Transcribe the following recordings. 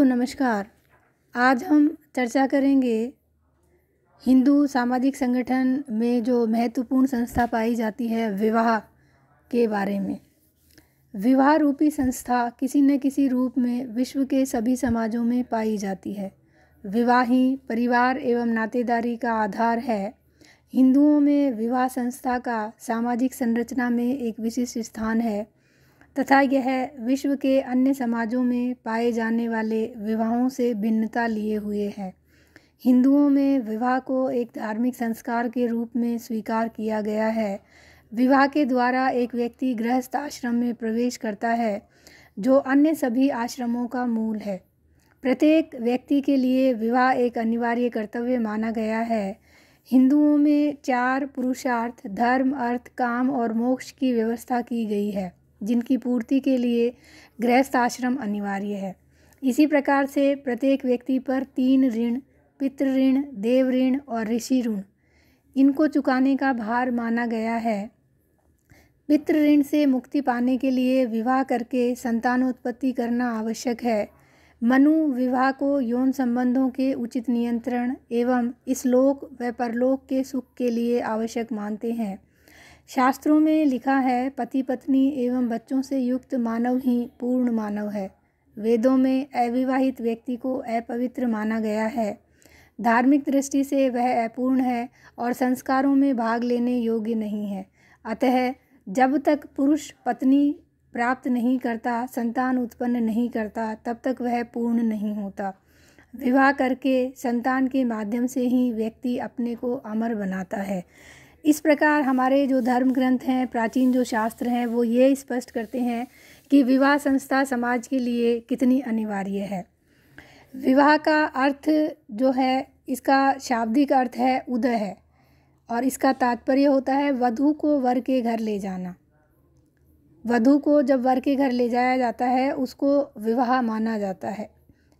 को नमस्कार आज हम चर्चा करेंगे हिंदू सामाजिक संगठन में जो महत्वपूर्ण संस्था पाई जाती है विवाह के बारे में विवाह रूपी संस्था किसी न किसी रूप में विश्व के सभी समाजों में पाई जाती है विवाह ही परिवार एवं नातेदारी का आधार है हिंदुओं में विवाह संस्था का सामाजिक संरचना में एक विशिष्ट स्थान है तथा यह विश्व के अन्य समाजों में पाए जाने वाले विवाहों से भिन्नता लिए हुए है हिंदुओं में विवाह को एक धार्मिक संस्कार के रूप में स्वीकार किया गया है विवाह के द्वारा एक व्यक्ति गृहस्थ आश्रम में प्रवेश करता है जो अन्य सभी आश्रमों का मूल है प्रत्येक व्यक्ति के लिए विवाह एक अनिवार्य कर्तव्य माना गया है हिंदुओं में चार पुरुषार्थ धर्म अर्थ काम और मोक्ष की व्यवस्था की गई है जिनकी पूर्ति के लिए गृहस्थ आश्रम अनिवार्य है इसी प्रकार से प्रत्येक व्यक्ति पर तीन ऋण पितृ ऋण देव ऋण और ऋषि ऋण इनको चुकाने का भार माना गया है पितृ ऋण से मुक्ति पाने के लिए विवाह करके संतानोत्पत्ति करना आवश्यक है मनु विवाह को यौन संबंधों के उचित नियंत्रण एवं इस लोक व परलोक के सुख के लिए आवश्यक मानते हैं शास्त्रों में लिखा है पति पत्नी एवं बच्चों से युक्त मानव ही पूर्ण मानव है वेदों में अविवाहित व्यक्ति को अपवित्र माना गया है धार्मिक दृष्टि से वह अपूर्ण है और संस्कारों में भाग लेने योग्य नहीं है अतः जब तक पुरुष पत्नी प्राप्त नहीं करता संतान उत्पन्न नहीं करता तब तक वह पूर्ण नहीं होता विवाह करके संतान के माध्यम से ही व्यक्ति अपने को अमर बनाता है इस प्रकार हमारे जो धर्म ग्रंथ हैं प्राचीन जो शास्त्र हैं वो ये स्पष्ट करते हैं कि विवाह संस्था समाज के लिए कितनी अनिवार्य है विवाह का अर्थ जो है इसका शाब्दिक अर्थ है उदय है और इसका तात्पर्य होता है वधु को वर के घर ले जाना वधु को जब वर के घर ले जाया जाता है उसको विवाह माना जाता है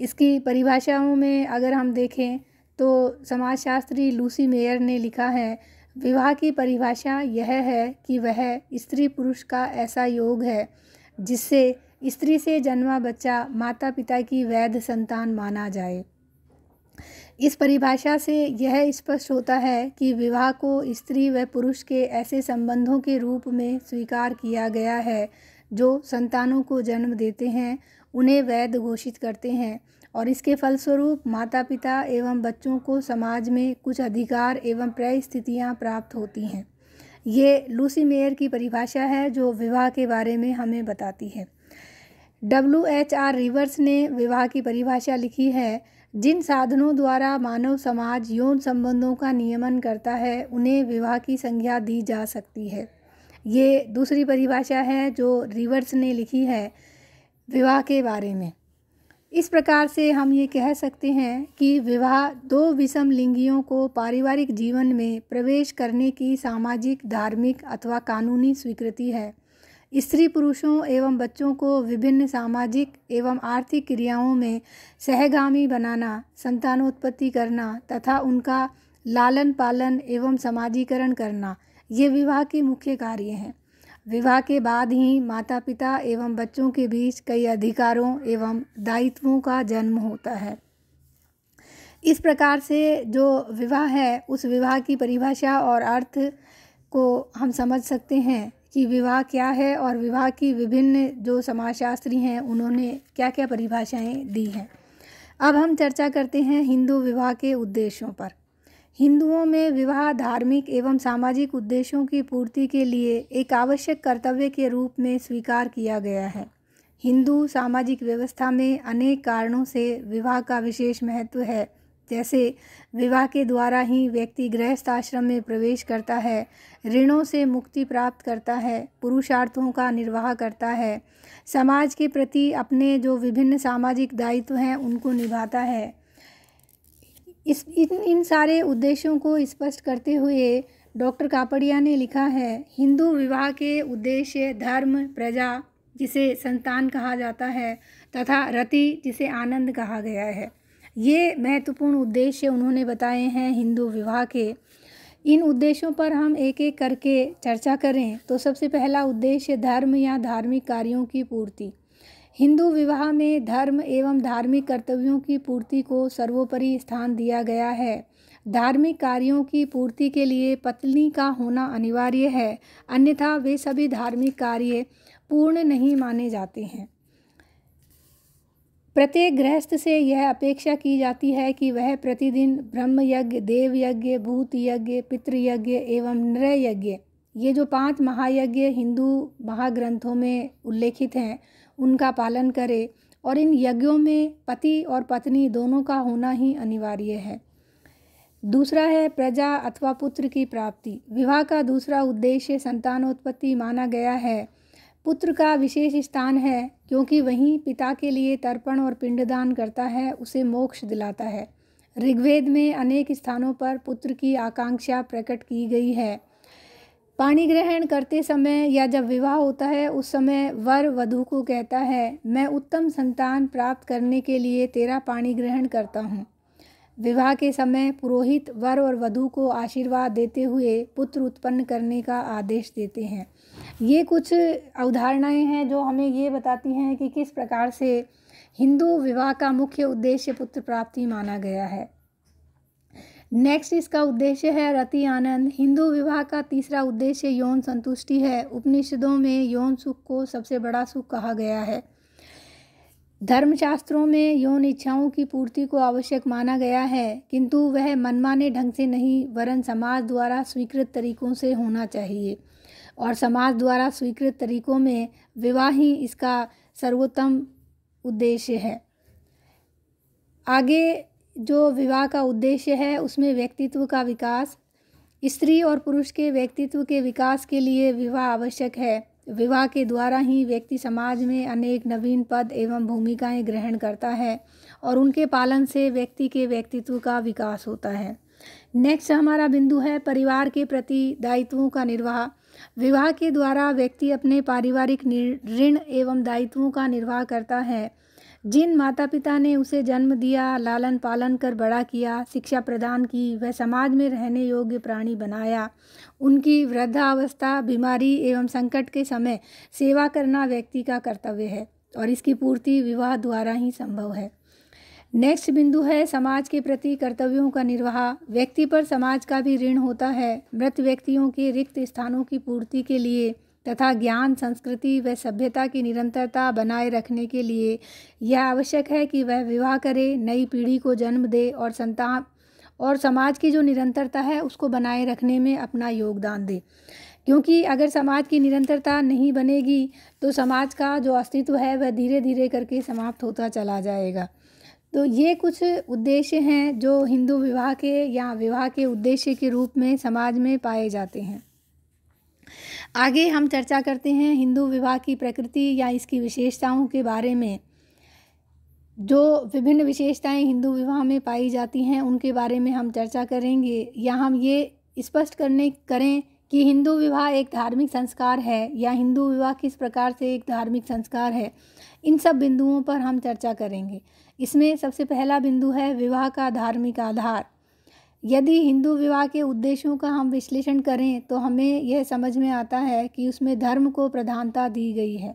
इसकी परिभाषाओं में अगर हम देखें तो समाजशास्त्री लूसी मेयर ने लिखा है विवाह की परिभाषा यह है कि वह स्त्री पुरुष का ऐसा योग है जिससे स्त्री से जन्मा बच्चा माता पिता की वैध संतान माना जाए इस परिभाषा से यह स्पष्ट होता है कि विवाह को स्त्री व पुरुष के ऐसे संबंधों के रूप में स्वीकार किया गया है जो संतानों को जन्म देते हैं उन्हें वैध घोषित करते हैं और इसके फलस्वरूप माता पिता एवं बच्चों को समाज में कुछ अधिकार एवं परिस्थितियाँ प्राप्त होती हैं ये लूसी मेयर की परिभाषा है जो विवाह के बारे में हमें बताती है डब्ल्यू एच आर रिवर्स ने विवाह की परिभाषा लिखी है जिन साधनों द्वारा मानव समाज यौन संबंधों का नियमन करता है उन्हें विवाह की संज्ञा दी जा सकती है ये दूसरी परिभाषा है जो रिवर्स ने लिखी है विवाह के बारे में इस प्रकार से हम ये कह सकते हैं कि विवाह दो विषम लिंगियों को पारिवारिक जीवन में प्रवेश करने की सामाजिक धार्मिक अथवा कानूनी स्वीकृति है स्त्री पुरुषों एवं बच्चों को विभिन्न सामाजिक एवं आर्थिक क्रियाओं में सहगामी बनाना संतानोत्पत्ति करना तथा उनका लालन पालन एवं समाजीकरण करना ये विवाह के मुख्य कार्य हैं विवाह के बाद ही माता पिता एवं बच्चों के बीच कई अधिकारों एवं दायित्वों का जन्म होता है इस प्रकार से जो विवाह है उस विवाह की परिभाषा और अर्थ को हम समझ सकते हैं कि विवाह क्या है और विवाह की विभिन्न जो समाजशास्त्री हैं उन्होंने क्या क्या परिभाषाएं दी हैं अब हम चर्चा करते हैं हिंदू विवाह के उद्देश्यों पर हिंदुओं में विवाह धार्मिक एवं सामाजिक उद्देश्यों की पूर्ति के लिए एक आवश्यक कर्तव्य के रूप में स्वीकार किया गया है हिंदू सामाजिक व्यवस्था में अनेक कारणों से विवाह का विशेष महत्व है जैसे विवाह के द्वारा ही व्यक्ति गृहस्थ आश्रम में प्रवेश करता है ऋणों से मुक्ति प्राप्त करता है पुरुषार्थों का निर्वाह करता है समाज के प्रति अपने जो विभिन्न सामाजिक दायित्व हैं उनको निभाता है इस इन इन सारे उद्देश्यों को स्पष्ट करते हुए डॉक्टर कापड़िया ने लिखा है हिंदू विवाह के उद्देश्य धर्म प्रजा जिसे संतान कहा जाता है तथा रति जिसे आनंद कहा गया है ये महत्वपूर्ण उद्देश्य उन्होंने बताए हैं हिंदू विवाह के इन उद्देश्यों पर हम एक एक करके चर्चा करें तो सबसे पहला उद्देश्य धर्म या धार्मिक कार्यों की पूर्ति हिंदू विवाह में धर्म एवं धार्मिक कर्तव्यों की पूर्ति को सर्वोपरि स्थान दिया गया है धार्मिक कार्यों की पूर्ति के लिए पत्नी का होना अनिवार्य है अन्यथा वे सभी धार्मिक कार्य पूर्ण नहीं माने जाते हैं प्रत्येक गृहस्थ से यह अपेक्षा की जाती है कि वह प्रतिदिन ब्रह्म यज्ञ देव यज्ञ भूत यज्ञ पितृयज्ञ एवं नृयज्ञ ये जो पांच महायज्ञ हिंदू महाग्रंथों में उल्लेखित हैं उनका पालन करे और इन यज्ञों में पति और पत्नी दोनों का होना ही अनिवार्य है दूसरा है प्रजा अथवा पुत्र की प्राप्ति विवाह का दूसरा उद्देश्य संतानोत्पत्ति माना गया है पुत्र का विशेष स्थान है क्योंकि वहीं पिता के लिए तर्पण और पिंडदान करता है उसे मोक्ष दिलाता है ऋग्वेद में अनेक स्थानों पर पुत्र की आकांक्षा प्रकट की गई है पानी ग्रहण करते समय या जब विवाह होता है उस समय वर वधु को कहता है मैं उत्तम संतान प्राप्त करने के लिए तेरा पानी ग्रहण करता हूँ विवाह के समय पुरोहित वर और वधु को आशीर्वाद देते हुए पुत्र उत्पन्न करने का आदेश देते हैं ये कुछ अवधारणाएं हैं जो हमें ये बताती हैं कि किस प्रकार से हिंदू विवाह का मुख्य उद्देश्य पुत्र प्राप्ति माना गया है नेक्स्ट इसका उद्देश्य है रति आनंद हिंदू विवाह का तीसरा उद्देश्य यौन संतुष्टि है उपनिषदों में यौन सुख को सबसे बड़ा सुख कहा गया है धर्मशास्त्रों में यौन इच्छाओं की पूर्ति को आवश्यक माना गया है किंतु वह मनमाने ढंग से नहीं वरन समाज द्वारा स्वीकृत तरीकों से होना चाहिए और समाज द्वारा स्वीकृत तरीकों में विवाह ही इसका सर्वोत्तम उद्देश्य है आगे जो विवाह का उद्देश्य है उसमें व्यक्तित्व का विकास स्त्री और पुरुष के व्यक्तित्व के विकास के लिए विवाह आवश्यक है विवाह के द्वारा ही व्यक्ति समाज में अनेक नवीन पद एवं भूमिकाएं ग्रहण करता है और उनके पालन से व्यक्ति के व्यक्तित्व का विकास होता है नेक्स्ट हमारा बिंदु है परिवार के प्रति दायित्वों का निर्वाह विवाह के द्वारा व्यक्ति अपने पारिवारिक ऋण एवं दायित्वों का निर्वाह करता है जिन माता पिता ने उसे जन्म दिया लालन पालन कर बड़ा किया शिक्षा प्रदान की वह समाज में रहने योग्य प्राणी बनाया उनकी वृद्धावस्था बीमारी एवं संकट के समय सेवा करना व्यक्ति का कर्तव्य है और इसकी पूर्ति विवाह द्वारा ही संभव है नेक्स्ट बिंदु है समाज के प्रति कर्तव्यों का निर्वाह व्यक्ति पर समाज का भी ऋण होता है मृत व्यक्तियों के रिक्त स्थानों की पूर्ति के लिए तथा ज्ञान संस्कृति व सभ्यता की निरंतरता बनाए रखने के लिए यह आवश्यक है कि वह विवाह करे नई पीढ़ी को जन्म दे और संतान और समाज की जो निरंतरता है उसको बनाए रखने में अपना योगदान दे क्योंकि अगर समाज की निरंतरता नहीं बनेगी तो समाज का जो अस्तित्व है वह धीरे धीरे करके समाप्त होता चला जाएगा तो ये कुछ उद्देश्य हैं जो हिंदू विवाह के या विवाह के उद्देश्य के रूप में समाज में पाए जाते हैं आगे हम चर्चा करते हैं हिंदू विवाह की प्रकृति या इसकी विशेषताओं के बारे में जो विभिन्न विशेषताएं हिंदू विवाह में पाई जाती हैं उनके बारे में हम चर्चा करेंगे या हम ये स्पष्ट करने करें कि हिंदू विवाह एक धार्मिक संस्कार है या हिंदू विवाह किस प्रकार से एक धार्मिक संस्कार है इन सब बिंदुओं पर हम चर्चा करेंगे इसमें सबसे पहला बिंदु है विवाह का धार्मिक आधार यदि हिंदू विवाह के उद्देश्यों का हम विश्लेषण करें तो हमें यह समझ में आता है कि उसमें धर्म को प्रधानता दी गई है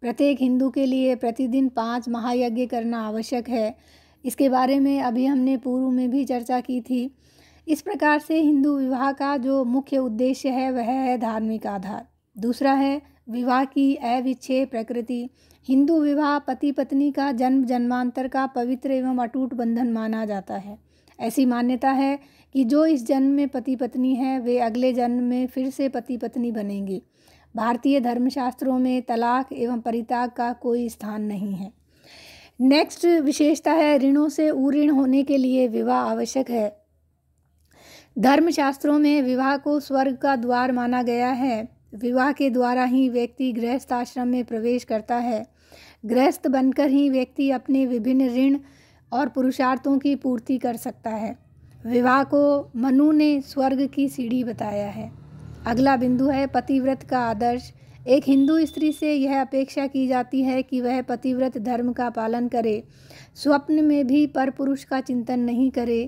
प्रत्येक हिंदू के लिए प्रतिदिन पाँच महायज्ञ करना आवश्यक है इसके बारे में अभी हमने पूर्व में भी चर्चा की थी इस प्रकार से हिंदू विवाह का जो मुख्य उद्देश्य है वह है धार्मिक आधार दूसरा है विवाह की अविच्छेद प्रकृति हिंदू विवाह पति पत्नी का जन्म जन्मांतर का पवित्र एवं अटूट बंधन माना जाता है ऐसी मान्यता है कि जो इस जन्म में पति पत्नी है वे अगले जन्म में फिर से पति पत्नी बनेंगे भारतीय धर्मशास्त्रों में तलाक एवं परिताग का कोई स्थान नहीं है नेक्स्ट विशेषता है ऋणों से उऋण होने के लिए विवाह आवश्यक है धर्मशास्त्रों में विवाह को स्वर्ग का द्वार माना गया है विवाह के द्वारा ही व्यक्ति गृहस्थ आश्रम में प्रवेश करता है गृहस्थ बनकर ही व्यक्ति अपने विभिन्न ऋण और पुरुषार्थों की पूर्ति कर सकता है विवाह को मनु ने स्वर्ग की सीढ़ी बताया है अगला बिंदु है पतिव्रत का आदर्श एक हिंदू स्त्री से यह अपेक्षा की जाती है कि वह पतिव्रत धर्म का पालन करे स्वप्न में भी पर पुरुष का चिंतन नहीं करे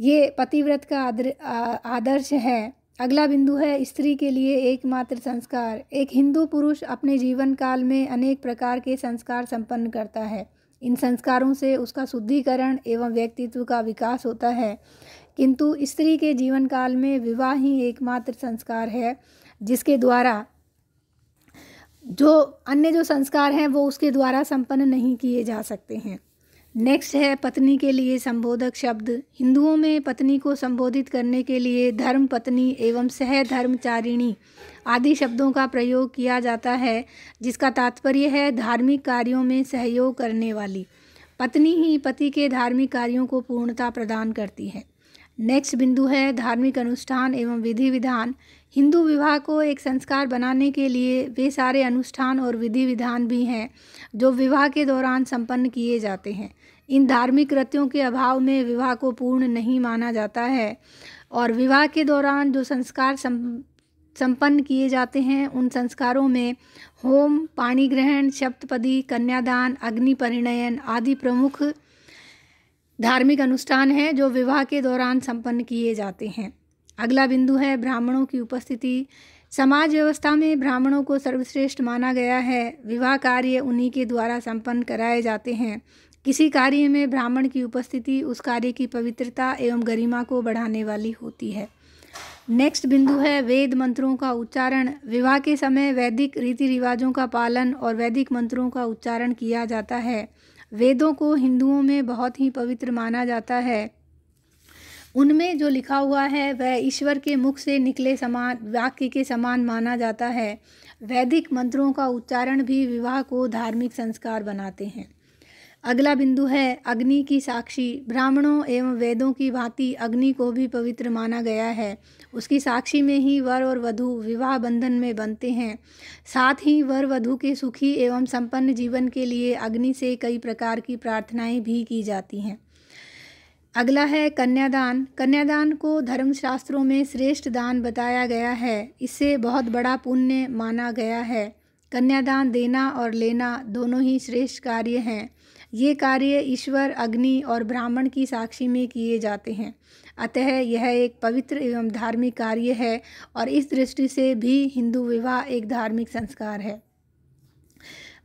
ये पतिव्रत का आदर, आदर्श है अगला बिंदु है स्त्री के लिए एकमात्र संस्कार एक हिंदू पुरुष अपने जीवन काल में अनेक प्रकार के संस्कार संपन्न करता है इन संस्कारों से उसका शुद्धिकरण एवं व्यक्तित्व का विकास होता है किंतु स्त्री के जीवन काल में विवाह ही एकमात्र संस्कार है जिसके द्वारा जो अन्य जो संस्कार हैं वो उसके द्वारा संपन्न नहीं किए जा सकते हैं नेक्स्ट है पत्नी के लिए संबोधक शब्द हिंदुओं में पत्नी को संबोधित करने के लिए धर्म पत्नी एवं सहधर्मचारिणी आदि शब्दों का प्रयोग किया जाता है जिसका तात्पर्य है धार्मिक कार्यों में सहयोग करने वाली पत्नी ही पति के धार्मिक कार्यों को पूर्णता प्रदान करती है नेक्स्ट बिंदु है धार्मिक अनुष्ठान एवं विधि विधान हिंदू विवाह को एक संस्कार बनाने के लिए वे सारे अनुष्ठान और विधि विधान भी हैं जो विवाह के दौरान संपन्न किए जाते हैं इन धार्मिक कृत्यों के अभाव में विवाह को पूर्ण नहीं माना जाता है और विवाह के दौरान जो संस्कार संपन्न किए जाते हैं उन संस्कारों में होम पाणी ग्रहण सप्तपदी कन्यादान अग्नि परिणयन आदि प्रमुख धार्मिक अनुष्ठान हैं जो विवाह के दौरान संपन्न किए जाते हैं अगला बिंदु है ब्राह्मणों की उपस्थिति समाज व्यवस्था में ब्राह्मणों को सर्वश्रेष्ठ माना गया है विवाह कार्य उन्हीं के द्वारा संपन्न कराए जाते हैं किसी कार्य में ब्राह्मण की उपस्थिति उस कार्य की पवित्रता एवं गरिमा को बढ़ाने वाली होती है नेक्स्ट बिंदु है वेद मंत्रों का उच्चारण विवाह के समय वैदिक रीति रिवाजों का पालन और वैदिक मंत्रों का उच्चारण किया जाता है वेदों को हिंदुओं में बहुत ही पवित्र माना जाता है उनमें जो लिखा हुआ है वह ईश्वर के मुख से निकले समान वाक्य के समान माना जाता है वैदिक मंत्रों का उच्चारण भी विवाह को धार्मिक संस्कार बनाते हैं अगला बिंदु है अग्नि की साक्षी ब्राह्मणों एवं वेदों की भांति अग्नि को भी पवित्र माना गया है उसकी साक्षी में ही वर और वधु विवाह बंधन में बनते हैं साथ ही वर वधु के सुखी एवं संपन्न जीवन के लिए अग्नि से कई प्रकार की प्रार्थनाएं भी की जाती हैं अगला है कन्यादान कन्यादान को धर्मशास्त्रों में श्रेष्ठ दान बताया गया है इसे बहुत बड़ा पुण्य माना गया है कन्यादान देना और लेना दोनों ही श्रेष्ठ कार्य हैं ये कार्य ईश्वर अग्नि और ब्राह्मण की साक्षी में किए जाते हैं अतः है यह एक पवित्र एवं धार्मिक कार्य है और इस दृष्टि से भी हिंदू विवाह एक धार्मिक संस्कार है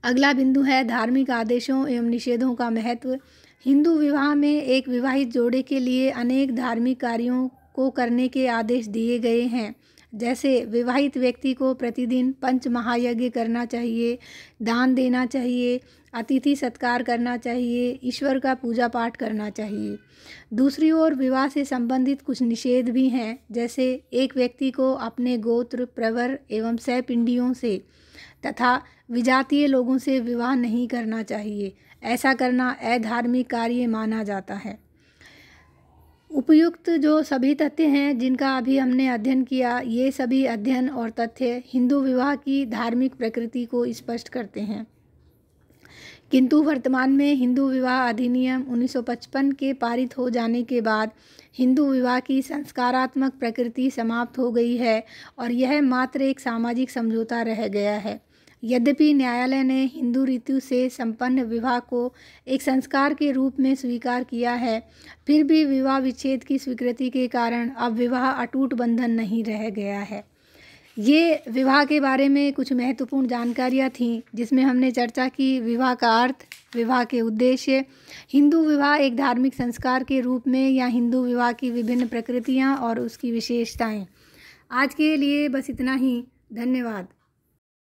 अगला बिंदु है धार्मिक आदेशों एवं निषेधों का महत्व हिंदू विवाह में एक विवाहित जोड़े के लिए अनेक धार्मिक कार्यों को करने के आदेश दिए गए हैं जैसे विवाहित व्यक्ति को प्रतिदिन पंच महायज्ञ करना चाहिए दान देना चाहिए अतिथि सत्कार करना चाहिए ईश्वर का पूजा पाठ करना चाहिए दूसरी ओर विवाह से संबंधित कुछ निषेध भी हैं जैसे एक व्यक्ति को अपने गोत्र प्रवर एवं सह पिंडियों से तथा विजातीय लोगों से विवाह नहीं करना चाहिए ऐसा करना अधार्मिक कार्य माना जाता है उपयुक्त जो सभी तथ्य हैं जिनका अभी हमने अध्ययन किया ये सभी अध्ययन और तथ्य हिंदू विवाह की धार्मिक प्रकृति को स्पष्ट करते हैं किंतु वर्तमान में हिंदू विवाह अधिनियम 1955 के पारित हो जाने के बाद हिंदू विवाह की संस्कारात्मक प्रकृति समाप्त हो गई है और यह मात्र एक सामाजिक समझौता रह गया है यद्यपि न्यायालय ने हिंदू ऋतु से संपन्न विवाह को एक संस्कार के रूप में स्वीकार किया है फिर भी विवाह विच्छेद की स्वीकृति के कारण अब विवाह अटूट बंधन नहीं रह गया है ये विवाह के बारे में कुछ महत्वपूर्ण जानकारियाँ थीं जिसमें हमने चर्चा की विवाह का अर्थ विवाह के उद्देश्य हिंदू विवाह एक धार्मिक संस्कार के रूप में या हिंदू विवाह की विभिन्न प्रकृतियाँ और उसकी विशेषताएँ आज के लिए बस इतना ही धन्यवाद